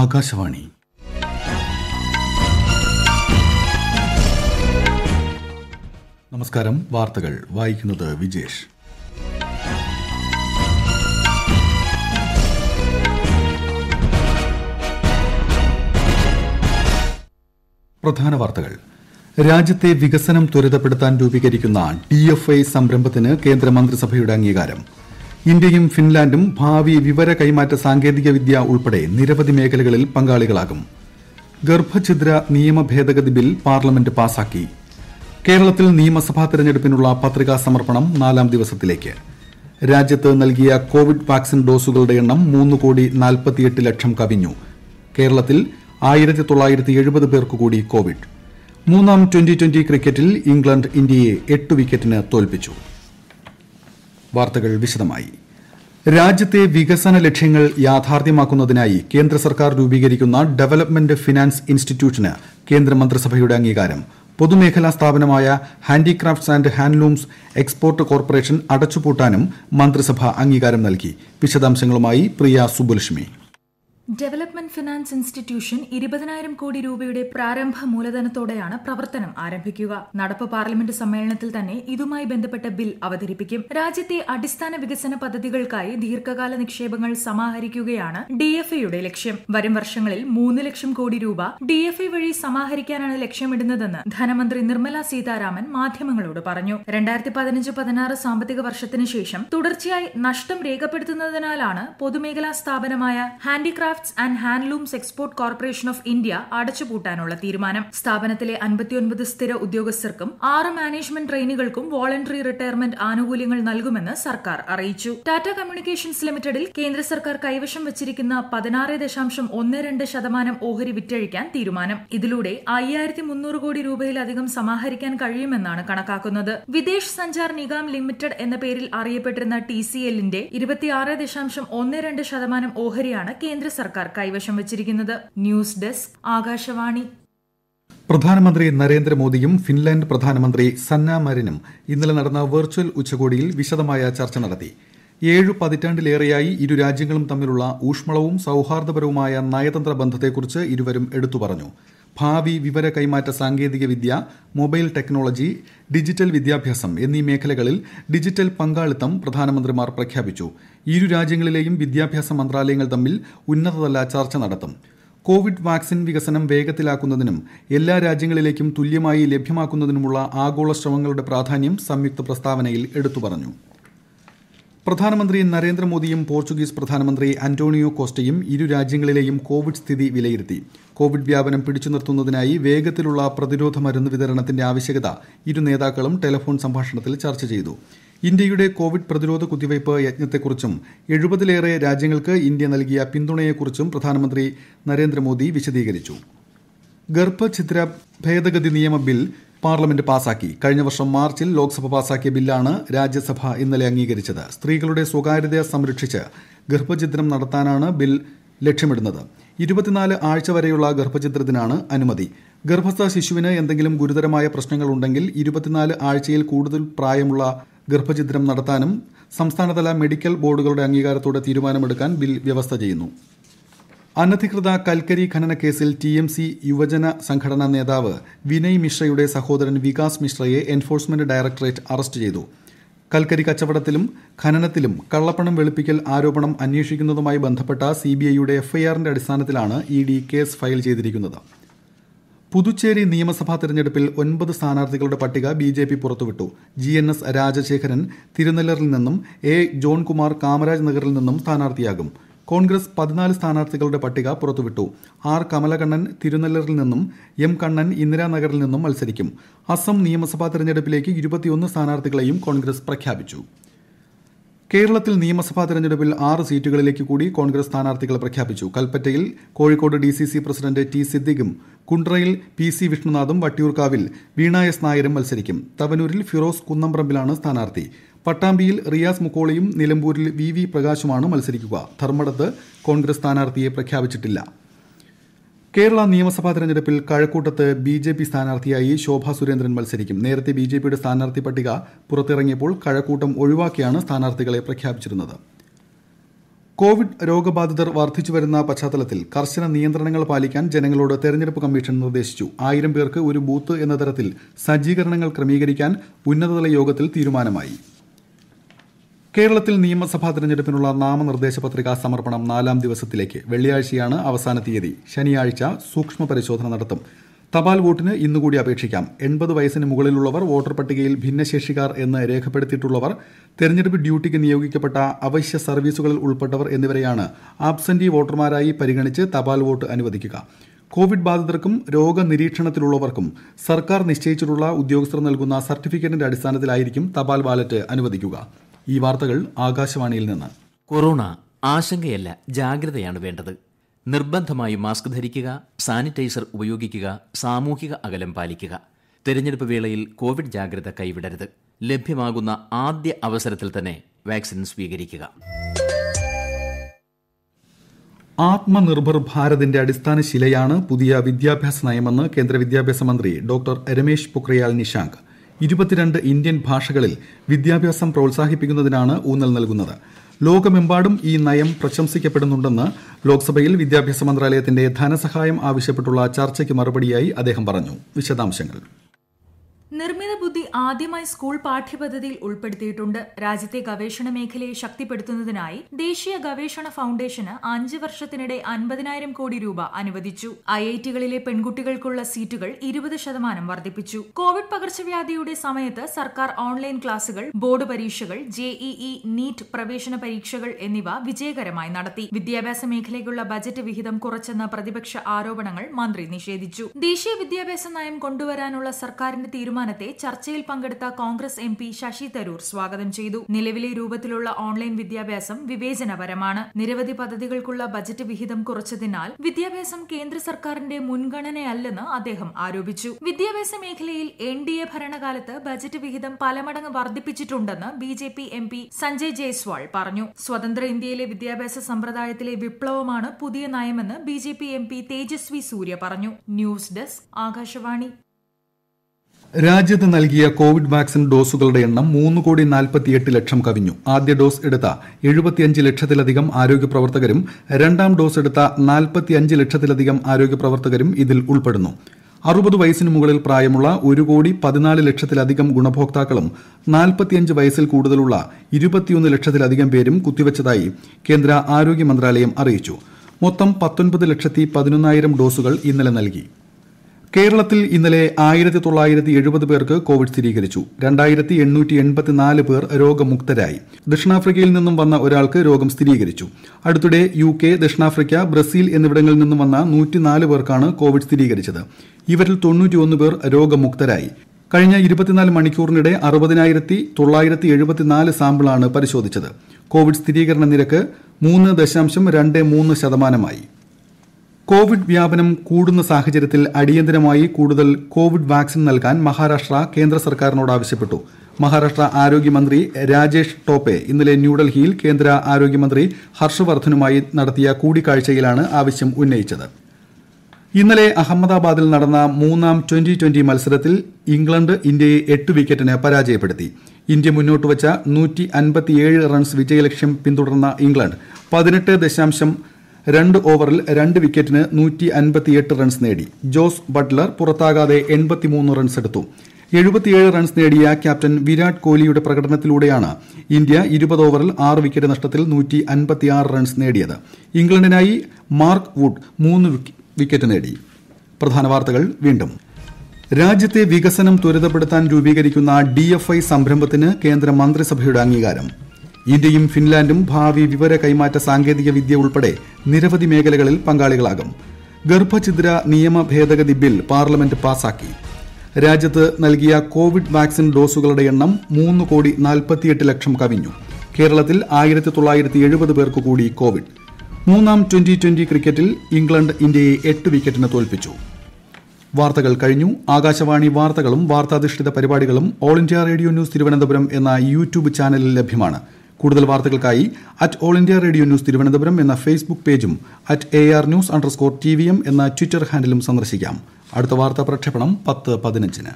ആകാശവാണി നമസ്കാരം വാർത്തകൾ വായിക്കുന്നത് വിജേഷ് പ്രധാന വാർത്തകൾ രാജ്യത്തെ വികസനം ത്വരിതപ്പെടുത്താൻ രൂപീകരിക്കുന്ന ഡി എഫ് ഐ സംരംഭത്തിന് കേന്ദ്രമന്ത്രിസഭയുടെ അംഗീകാരം ഇന്ത്യയും ഫിൻലാൻഡും ഭാവി വിവര കൈമാറ്റ സാങ്കേതിക വിദ്യ ഉൾപ്പെടെ നിരവധി മേഖലകളിൽ പങ്കാളികളാകും ഗർഭഛിദ്ര നിയമ ഭേദഗതി ബിൽ പാർലമെന്റ് പാസാക്കി കേരളത്തിൽ നിയമസഭാ തെരഞ്ഞെടുപ്പിനുള്ള പത്രികാ സമർപ്പണം നാലാം ദിവസത്തിലേക്ക് രാജ്യത്ത് നൽകിയ കോവിഡ് വാക്സിൻ ഡോസുകളുടെ എണ്ണം മൂന്ന് കോടി നാൽപ്പത്തിയെട്ട് ലക്ഷം കവിഞ്ഞു കേരളത്തിൽ ആയിരത്തി തൊള്ളായിരത്തി എഴുപത് പേർക്ക് കൂടി കോവിഡ് മൂന്നാം ട്വന്റി ട്വന്റി ക്രിക്കറ്റിൽ ഇംഗ്ലണ്ട് ഇന്ത്യയെ എട്ട് വിക്കറ്റിന് തോൽപ്പിച്ചു വാർത്തകൾ വിശദമായി രാജ്യത്തെ വികസന ലക്ഷ്യങ്ങൾ യാഥാർത്ഥ്യമാക്കുന്നതിനായി കേന്ദ്ര സർക്കാർ രൂപീകരിക്കുന്ന ഡെവലപ്മെന്റ് ഫിനാൻസ് ഇൻസ്റ്റിറ്റ്യൂട്ടിന് കേന്ദ്രമന്ത്രിസഭയുടെ അംഗീകാരം പൊതുമേഖലാ സ്ഥാപനമായ handicrafts and handlooms export corporation അടച്ചുപൂട്ടാനും മന്ത്രിസഭ അംഗീകാരം നൽകി വിശദാംശങ്ങളുമായി Priya Subulakshmi development finance institution ഇരുപതിനായിരം കോടി രൂപയുടെ പ്രാരംഭ മൂലധനത്തോടെയാണ് പ്രവർത്തനം ആരംഭിക്കുക നടപ്പ് പാർലമെന്റ് സമ്മേളനത്തിൽ തന്നെ ഇതുമായി ബന്ധപ്പെട്ട ബിൽ അവതരിപ്പിക്കും രാജ്യത്തെ അടിസ്ഥാന വികസന പദ്ധതികൾക്കായി ദീർഘകാല നിക്ഷേപങ്ങൾ സമാഹരിക്കുകയാണ് ഡി എഫ് ലക്ഷ്യം വരും വർഷങ്ങളിൽ മൂന്ന് ലക്ഷം കോടി രൂപ ഡി എഫ് വഴി സമാഹരിക്കാനാണ് ലക്ഷ്യമിടുന്നതെന്ന് ധനമന്ത്രി നിർമ്മല സീതാരാമൻ മാധ്യമങ്ങളോട് പറഞ്ഞു രണ്ടായിരത്തി പതിനഞ്ച് പതിനാറ് സാമ്പത്തിക വർഷത്തിന് ശേഷം തുടർച്ചയായി നഷ്ടം രേഖപ്പെടുത്തുന്നതിനാലാണ് പൊതുമേഖലാ സ്ഥാപനമായ handicraft crafts and handlooms export corporation of India അടച്ചുപൂട്ടാനുള്ള തീരുമാനം സ്ഥാപനത്തിലെ അൻപത്തിയൊൻപത് സ്ഥിര ഉദ്യോഗസ്ഥർക്കും ആറ് മാനേജ്മെന്റ് ട്രെയിനുകൾക്കും വോളണ്ടറി റിട്ടയർമെന്റ് ആനുകൂല്യങ്ങൾ നൽകുമെന്ന് സർക്കാർ അറിയിച്ചു ടാറ്റ കമ്മ്യൂണിക്കേഷൻസ് ലിമിറ്റഡിൽ കേന്ദ്ര സർക്കാർ കൈവശം വച്ചിരിക്കുന്ന പതിനാറ് ദശാംശം ഒന്ന് രണ്ട് ശതമാനം ഓഹരി വിറ്റഴിക്കാൻ തീരുമാനം ഇതിലൂടെ അയ്യായിരത്തി മുന്നൂറ് കോടി രൂപയിലധികം സമാഹരിക്കാൻ കഴിയുമെന്നാണ് കണക്കാക്കുന്നത് വിദേശ് സഞ്ചാർ നിഗാം ലിമിറ്റഡ് എന്ന പേരിൽ അറിയപ്പെട്ടിരുന്ന ടി സി എല്ലിന്റെ ഇരുപത്തിയാറ് ദശാംശം ഒന്ന് രണ്ട് ശതമാനം ഓഹരിയാണ് കേന്ദ്ര സർക്കാർ സർക്കാർ കൈവശം വച്ചിരിക്കുന്നത് ന്യൂസ് ഡെസ്ക് ആകാശവാണി പ്രധാനമന്ത്രി നരേന്ദ്രമോദിയും ഫിൻലാൻഡ് പ്രധാനമന്ത്രി സന്ന മരിനും ഇന്നലെ നടന്ന വെർച്വൽ ഉച്ചകോടിയിൽ വിശദമായ ചർച്ച നടത്തി ഏഴു പതിറ്റാണ്ടിലേറെയായി ഇരു രാജ്യങ്ങളും തമ്മിലുള്ള ഊഷ്മളവും സൌഹാർദ്ദപരവുമായ നയതന്ത്ര ബന്ധത്തെക്കുറിച്ച് ഇരുവരും എടുത്തു പറഞ്ഞു ഭാവി വിവര കൈമാറ്റ സാങ്കേതികവിദ്യ മൊബൈൽ ടെക്നോളജി ഡിജിറ്റൽ വിദ്യാഭ്യാസം എന്നീ മേഖലകളിൽ ഡിജിറ്റൽ പങ്കാളിത്തം പ്രധാനമന്ത്രിമാർ പ്രഖ്യാപിച്ചു ഇരു രാജ്യങ്ങളിലെയും വിദ്യാഭ്യാസ മന്ത്രാലയങ്ങൾ തമ്മിൽ ഉന്നതതല ചർച്ച നടത്തും കോവിഡ് വാക്സിൻ വികസനം വേഗത്തിലാക്കുന്നതിനും എല്ലാ രാജ്യങ്ങളിലേക്കും തുല്യമായി ലഭ്യമാക്കുന്നതിനുമുള്ള ആഗോള ശ്രമങ്ങളുടെ പ്രാധാന്യം സംയുക്ത പ്രസ്താവനയിൽ എടുത്തു പറഞ്ഞു പ്രധാനമന്ത്രി നരേന്ദ്രമോദിയും പോർച്ചുഗീസ് പ്രധാനമന്ത്രി അന്റോണിയോ കോസ്റ്റയും ഇരു രാജ്യങ്ങളിലെയും കോവിഡ് സ്ഥിതി വിലയിരുത്തി കോവിഡ് വ്യാപനം പിടിച്ചു നിർത്തുന്നതിനായി വേഗത്തിലുള്ള പ്രതിരോധ മരുന്ന് വിതരണത്തിന്റെ ആവശ്യകത ഇരു നേതാക്കളും ടെലിഫോൺ സംഭാഷണത്തിൽ ചർച്ച ചെയ്തു ഇന്ത്യയുടെ കോവിഡ് പ്രതിരോധ കുത്തിവയ്പ് യജ്ഞത്തെക്കുറിച്ചും എഴുപതിലേറെ രാജ്യങ്ങൾക്ക് ഇന്ത്യ നൽകിയ പിന്തുണയെക്കുറിച്ചും പ്രധാനമന്ത്രി നരേന്ദ്രമോദി വിശദീകരിച്ചു ഗർഭഛിദ്ര ഭേദഗതി നിയമ ബിൽ പാർലമെന്റ് പാസാക്കി കഴിഞ്ഞ വർഷം മാർച്ചിൽ ലോക്സഭ പാസാക്കിയ ബില്ലാണ് രാജ്യസഭ ഇന്നലെ അംഗീകരിച്ചത് സ്ത്രീകളുടെ സ്വകാര്യത സംരക്ഷിച്ച് ഗർഭചിത്രം നടത്താനാണ് ബിൽ ലക്ഷ്യമിടുന്നത് ഇരുപത്തിനാല് ആഴ്ച വരെയുള്ള ഗർഭചിത്രത്തിനാണ് അനുമതി ഗർഭസ്ഥ ശിശുവിന് എന്തെങ്കിലും ഗുരുതരമായ പ്രശ്നങ്ങളുണ്ടെങ്കിൽ ഇരുപത്തിനാല് ആഴ്ചയിൽ കൂടുതൽ പ്രായമുള്ള ഗർഭചിത്രം നടത്താനും സംസ്ഥാനതല മെഡിക്കൽ ബോർഡുകളുടെ അംഗീകാരത്തോടെ തീരുമാനമെടുക്കാൻ ബിൽ വ്യവസ്ഥ ചെയ്യുന്നു അനധികൃത കൽക്കരി ഖനന കേസിൽ ടി എം സി യുവജന സംഘടനാ നേതാവ് വിനയ് മിശ്രയുടെ സഹോദരൻ വികാസ് മിശ്രയെ എൻഫോഴ്സ്മെന്റ് ഡയറക്ടറേറ്റ് അറസ്റ്റ് ചെയ്തു കൽക്കരി കച്ചവടത്തിലും ഖനനത്തിലും കള്ളപ്പണം വെളുപ്പിക്കൽ ആരോപണം അന്വേഷിക്കുന്നതുമായി ബന്ധപ്പെട്ട സി ബി ഐയുടെ എഫ്ഐആറിന്റെ അടിസ്ഥാനത്തിലാണ് ഇ ഡി കേസ് ഫയൽ ചെയ്തിരിക്കുന്നത് പുതുച്ചേരി നിയമസഭാ തെരഞ്ഞെടുപ്പിൽ ഒൻപത് സ്ഥാനാർത്ഥികളുടെ പട്ടിക ബി ജെ പി പുറത്തുവിട്ടു ജി എൻ എസ് രാജശേഖരൻ തിരുനെല്ലറിൽ നിന്നും എ ജോൺകുമാർ കാമരാജ് നഗറിൽ നിന്നും സ്ഥാനാർത്ഥിയാകും കോൺഗ്രസ് പതിനാല് സ്ഥാനാർത്ഥികളുടെ പട്ടിക പുറത്തുവിട്ടു ആർ കമലകണ്ണൻ തിരുനെല്ലറിൽ നിന്നും എം കണ്ണൻ ഇന്ദിരാനഗറിൽ നിന്നും മത്സരിക്കും അസം നിയമസഭാ തെരഞ്ഞെടുപ്പിലേക്ക് ഇരുപത്തിയൊന്ന് സ്ഥാനാർത്ഥികളെയും കോൺഗ്രസ് പ്രഖ്യാപിച്ചു കേരളത്തിൽ നിയമസഭാ തെരഞ്ഞെടുപ്പിൽ ആറ് സീറ്റുകളിലേക്ക് കൂടി കോൺഗ്രസ് സ്ഥാനാർത്ഥികളെ പ്രഖ്യാപിച്ചു കൽപ്പറ്റയിൽ Kozhikode D C C president T സിദ്ദിഖും കുണ്ട്രയിൽ പി സി വിഷ്ണുനാഥും വട്ടിയൂർക്കാവിൽ വീണ എസ് നായരും മത്സരിക്കും തവനൂരിൽ ഫിറോസ് കുന്നംപ്രമ്പിലാണ് സ്ഥാനാർത്ഥി പട്ടാമ്പിയിൽ റിയാസ് മുക്കോളിയും നിലമ്പൂരിൽ വി വി പ്രകാശുമാണ് മത്സരിക്കുക ധർമ്മടത്ത് കോൺഗ്രസ് സ്ഥാനാർത്ഥിയെ പ്രഖ്യാപിച്ചിട്ടില്ല കേരള നിയമസഭാ തെരഞ്ഞെടുപ്പിൽ കഴക്കൂട്ടത്ത് ബി ജെ പി സ്ഥാനാർത്ഥിയായി ശോഭാ സുരേന്ദ്രൻ മത്സരിക്കും നേരത്തെ ബി ജെ പിയുടെ സ്ഥാനാർത്ഥി പട്ടിക പുറത്തിറങ്ങിയപ്പോൾ കഴക്കൂട്ടം ഒഴിവാക്കിയാണ് സ്ഥാനാർത്ഥികളെ പ്രഖ്യാപിച്ചിരുന്നത് കോവിഡ് രോഗബാധിതർ വർദ്ധിച്ചുവരുന്ന പശ്ചാത്തലത്തിൽ കർശന നിയന്ത്രണങ്ങൾ പാലിക്കാൻ ജനങ്ങളോട് തെരഞ്ഞെടുപ്പ് കമ്മീഷൻ നിർദ്ദേശിച്ചു ആയിരം പേർക്ക് ഒരു ബൂത്ത് എന്ന തരത്തിൽ സജ്ജീകരണങ്ങൾ ക്രമീകരിക്കാൻ ഉന്നതതല യോഗത്തിൽ തീരുമാനമായി കേരളത്തിൽ നിയമസഭാ തെരഞ്ഞെടുപ്പിനുള്ള നാമനിർദ്ദേശ പത്രികാ സമർപ്പണം നാലാം ദിവസത്തിലേക്ക് വെള്ളിയാഴ്ചയാണ് അവസാന തീയതി ശനിയാഴ്ച സൂക്ഷ്മ പരിശോധന നടത്തും തപാൽ വോട്ടിന് ഇന്നുകൂടി അപേക്ഷിക്കാം എൺപത് വയസ്സിന് മുകളിലുള്ളവർ വോട്ടർ പട്ടികയിൽ ഭിന്നശേഷിക്കാർ എന്ന് രേഖപ്പെടുത്തിയിട്ടുള്ളവർ തെരഞ്ഞെടുപ്പ് ഡ്യൂട്ടിക്ക് നിയോഗിക്കപ്പെട്ട അവശ്യ സർവീസുകളിൽ ഉൾപ്പെട്ടവർ എന്നിവരെയാണ് ആബ്സെന്റി വോട്ടർമാരായി പരിഗണിച്ച് തപാൽ വോട്ട് അനുവദിക്കുക കോവിഡ് ബാധിതർക്കും രോഗനിരീക്ഷണത്തിലുള്ളവർക്കും സർക്കാർ നിശ്ചയിച്ചിട്ടുള്ള ഉദ്യോഗസ്ഥർ നൽകുന്ന സർട്ടിഫിക്കറ്റിന്റെ അടിസ്ഥാനത്തിലായിരിക്കും തപാൽ ബാലറ്റ് അനുവദിക്കുക ഈ വാർത്തകൾ ആകാശവാണിയിൽ നിന്ന് കൊറോണ ആശങ്കയല്ല ജാഗ്രതയാണ് വേണ്ടത് നിർബന്ധമായി മാസ്ക് ധരിക്കുക സാനിറ്റൈസർ ഉപയോഗിക്കുക സാമൂഹിക അകലം പാലിക്കുക തെരഞ്ഞെടുപ്പ് വേളയിൽ കോവിഡ് ജാഗ്രത കൈവിടരുത് ലഭ്യമാകുന്ന ആദ്യ അവസരത്തിൽ തന്നെ വാക്സിൻ സ്വീകരിക്കുക ആത്മനിർഭർ ഭാരതിന്റെ അടിസ്ഥാന ശിലയാണ് പുതിയ വിദ്യാഭ്യാസ നയമെന്ന് കേന്ദ്ര വിദ്യാഭ്യാസ മന്ത്രി ഡോക്ടർ രമേശ് പൊക്രിയാൽ നിഷാങ്ക് ഇരുപത്തിരണ്ട് ഇന്ത്യൻ ഭാഷകളിൽ വിദ്യാഭ്യാസം പ്രോത്സാഹിപ്പിക്കുന്നതിനാണ് ഊന്നൽ നൽകുന്നത് ലോകമെമ്പാടും ഈ നയം പ്രശംസിക്കപ്പെടുന്നുണ്ടെന്ന് ലോക്സഭയിൽ വിദ്യാഭ്യാസ മന്ത്രാലയത്തിന്റെ ധനസഹായം ആവശ്യപ്പെട്ടുള്ള ചർച്ചയ്ക്ക് മറുപടിയായി അദ്ദേഹം പറഞ്ഞു വിശദാംശങ്ങൾ നിർമ്മിത ബുദ്ധി ആദ്യമായി സ്കൂൾ പാഠ്യപദ്ധതിയിൽ ഉൾപ്പെടുത്തിയിട്ടുണ്ട് രാജ്യത്തെ ഗവേഷണ മേഖലയെ ശക്തിപ്പെടുത്തുന്നതിനായി ദേശീയ ഗവേഷണ ഫൌണ്ടേഷന് അഞ്ച് വർഷത്തിനിടെ അൻപതിനായിരം കോടി രൂപ അനുവദിച്ചു ഐ പെൺകുട്ടികൾക്കുള്ള സീറ്റുകൾ ഇരുപത് ശതമാനം വർദ്ധിപ്പിച്ചു കോവിഡ് പകർച്ചവ്യാധിയുടെ സമയത്ത് സർക്കാർ ഓൺലൈൻ ക്ലാസുകൾ ബോർഡ് പരീക്ഷകൾ ജെഇഇ നീറ്റ് പ്രവേശന പരീക്ഷകൾ എന്നിവ വിജയകരമായി നടത്തി വിദ്യാഭ്യാസ മേഖലയ്ക്കുള്ള ബജറ്റ് വിഹിതം കുറച്ചെന്ന പ്രതിപക്ഷ ആരോപണങ്ങൾ മന്ത്രി നിഷേധിച്ചു ദേശീയ വിദ്യാഭ്യാസ നയം കൊണ്ടുവരാനുള്ള സർക്കാരിന്റെ തീരുമാനം തീരുമാനത്തെ ചർച്ചയിൽ പങ്കെടുത്ത കോൺഗ്രസ് എം പി ശശി തരൂർ സ്വാഗതം ചെയ്തു നിലവിലെ രൂപത്തിലുള്ള ഓൺലൈൻ വിദ്യാഭ്യാസം വിവേചനപരമാണ് നിരവധി പദ്ധതികൾക്കുള്ള ബജറ്റ് വിഹിതം കുറച്ചതിനാൽ വിദ്യാഭ്യാസം കേന്ദ്ര സർക്കാരിന്റെ മുൻഗണനയല്ലെന്ന് അദ്ദേഹം ആരോപിച്ചു വിദ്യാഭ്യാസ മേഖലയിൽ എൻ ഡി എ ഭരണകാലത്ത് ബജറ്റ് വിഹിതം പലമടങ്ങ് വർദ്ധിപ്പിച്ചിട്ടുണ്ടെന്ന് B J P M P Sanjay Jaiswal പറഞ്ഞു സ്വതന്ത്ര ഇന്ത്യയിലെ വിദ്യാഭ്യാസ സമ്പ്രദായത്തിലെ വിപ്ലവമാണ് പുതിയ നയമെന്ന് B J P M P Tejasvi Surya പറഞ്ഞു ന്യൂസ് ഡെസ്ക് ആകാശവാണി രാജ്യത്ത് നൽകിയ കോവിഡ് വാക്സിൻ ഡോസുകളുടെ എണ്ണം മൂന്ന് കോടി നാൽപ്പത്തിയെട്ട് ലക്ഷം കവിഞ്ഞു ആദ്യ ഡോസ് എടുത്ത എഴുപത്തിയഞ്ച് ലക്ഷത്തിലധികം ആരോഗ്യ പ്രവർത്തകരും രണ്ടാം ഡോസ് എടുത്ത നാൽപ്പത്തിയഞ്ച് ലക്ഷത്തിലധികം ആരോഗ്യ പ്രവർത്തകരും ഇതിൽ ഉൾപ്പെടുന്നു അറുപത് വയസ്സിന് മുകളിൽ പ്രായമുള്ള ഒരു കോടി പതിനാല് ലക്ഷത്തിലധികം ഗുണഭോക്താക്കളും നാൽപ്പത്തിയഞ്ച് വയസ്സിൽ കൂടുതലുള്ള ഇരുപത്തിയൊന്ന് ലക്ഷത്തിലധികം പേരും കുത്തിവച്ചതായി കേന്ദ്ര ആരോഗ്യ മന്ത്രാലയം അറിയിച്ചു മൊത്തം പത്തൊൻപത് ലക്ഷത്തി പതിനൊന്നായിരം ഡോസുകൾ ഇന്നലെ നൽകി കേരളത്തിൽ ഇന്നലെ ആയിരത്തി തൊള്ളായിരത്തി എഴുപത് പേർക്ക് കോവിഡ് സ്ഥിരീകരിച്ചു രണ്ടായിരത്തി എണ്ണൂറ്റി എൺപത്തിനാല് പേർ രോഗമുക്തരായി ദക്ഷിണാഫ്രിക്കയിൽ നിന്നും വന്ന ഒരാൾക്ക് രോഗം സ്ഥിരീകരിച്ചു അടുത്തിടെ യു കെ ദക്ഷിണാഫ്രിക്ക ബ്രസീൽ എന്നിവിടങ്ങളിൽ നിന്നും വന്ന നൂറ്റിനാല് പേർക്കാണ് കോവിഡ് സ്ഥിരീകരിച്ചത് ഇവരിൽ തൊണ്ണൂറ്റിയൊന്ന് പേർ രോഗമുക്തരായി കഴിഞ്ഞ ഇരുപത്തിനാല് മണിക്കൂറിനിടെ അറുപതിനായിരത്തി തൊള്ളായിരത്തി എഴുപത്തിനാല് സാമ്പിളാണ് പരിശോധിച്ചത് കോവിഡ് സ്ഥിരീകരണ നിരക്ക് മൂന്ന് ദശാംശം രണ്ട് മൂന്ന് ശതമാനമായി കോവിഡ് വ്യാപനം കൂടുന്ന സാഹചര്യത്തിൽ അടിയന്തരമായി കൂടുതൽ കോവിഡ് വാക്സിൻ നൽകാൻ മഹാരാഷ്ട്ര കേന്ദ്ര സർക്കാരിനോട് ആവശ്യപ്പെട്ടു മഹാരാഷ്ട്ര ആരോഗ്യമന്ത്രി രാജേഷ് ടോപ്പെ ഇന്നലെ ന്യൂഡൽഹിയിൽ കേന്ദ്ര ആരോഗ്യമന്ത്രി ഹർഷവർദ്ധനുമായി നടത്തിയ കൂടിക്കാഴ്ചയിലാണ് ആവശ്യം ഉന്നയിച്ചത് ഇന്നലെ അഹമ്മദാബാദിൽ നടന്ന മൂന്നാം ട്വന്റി ട്വന്റി മത്സരത്തിൽ ഇംഗ്ലണ്ട് ഇന്ത്യയെ എട്ട് വിക്കറ്റിന് പരാജയപ്പെടുത്തി ഇന്ത്യ മുന്നോട്ടുവച്ച നൂറ്റി അൻപത്തിയേഴ് റൺസ് വിജയലക്ഷ്യം പിന്തുടർന്ന ഇംഗ്ലണ്ട് പതിനെട്ട് ദശാംശം രണ്ട് ഓവറിൽ രണ്ട് വിക്കറ്റിന് നൂറ്റി അൻപത്തിയെട്ട് റൺസ് നേടി ജോസ് ബട്ട്ലർ പുറത്താകാതെ എൺപത്തിമൂന്ന് റൺസ് എടുത്തു എഴുപത്തിയേഴ് റൺസ് നേടിയ ക്യാപ്റ്റൻ വിരാട് കോഹ്ലിയുടെ പ്രകടനത്തിലൂടെയാണ് ഇന്ത്യ ഇരുപത് ഓവറിൽ ആറ് വിക്കറ്റ് നഷ്ടത്തിൽ നൂറ്റി അൻപത്തിയാറ് റൺസ് നേടിയത് ഇംഗ്ലണ്ടിനായി മാർക്ക് വുഡ് മൂന്ന് വിക്കറ്റ് നേടി പ്രധാന വാർത്തകൾ വീണ്ടും രാജ്യത്തെ വികസനം ത്വരിതപ്പെടുത്താൻ രൂപീകരിക്കുന്ന ഡി എഫ് ഐ സംരംഭത്തിന് കേന്ദ്ര മന്ത്രിസഭയുടെ അംഗീകാരം ഇന്ത്യയും ഫിൻലാൻഡും ഭാവി വിവര കൈമാറ്റ സാങ്കേതിക വിദ്യ ഉൾപ്പെടെ നിരവധി മേഖലകളിൽ പങ്കാളികളാകും ഗർഭഛിദ്ര നിയമ ഭേദഗതി ബിൽ പാർലമെന്റ് പാസാക്കി രാജ്യത്ത് നൽകിയ കോവിഡ് വാക്സിൻ ഡോസുകളുടെ എണ്ണം മൂന്ന് കോടി നാൽപ്പത്തിയെട്ട് ലക്ഷം കവിഞ്ഞു കേരളത്തിൽ ആയിരത്തി തൊള്ളായിരത്തി എഴുപത് പേർക്ക് കൂടി കോവിഡ് മൂന്നാം ട്വന്റി ട്വന്റി ക്രിക്കറ്റിൽ ഇംഗ്ലണ്ട് ഇന്ത്യയെ എട്ട് വിക്കറ്റിന് തോൽപ്പിച്ചു വാർത്തകൾ കഴിഞ്ഞു ആകാശവാണി വാർത്തകളും വാർത്താധിഷ്ഠിത പരിപാടികളും All India Radio News Thiruvananthapuram എന്ന യൂട്യൂബ് ചാനലിൽ ലഭ്യമാണ് കൂടുതൽ വാർത്തകൾക്കായി at All India Radio News Thiruvananthapuram എന്ന ഫേസ്ബുക്ക് പേജും at A R news underscore T V M എന്ന ട്വിറ്റർ ഹാൻഡിലും സന്ദർശിക്കാം അടുത്ത വാർത്താ പ്രക്ഷേപണം പത്ത് പതിനഞ്ചിന്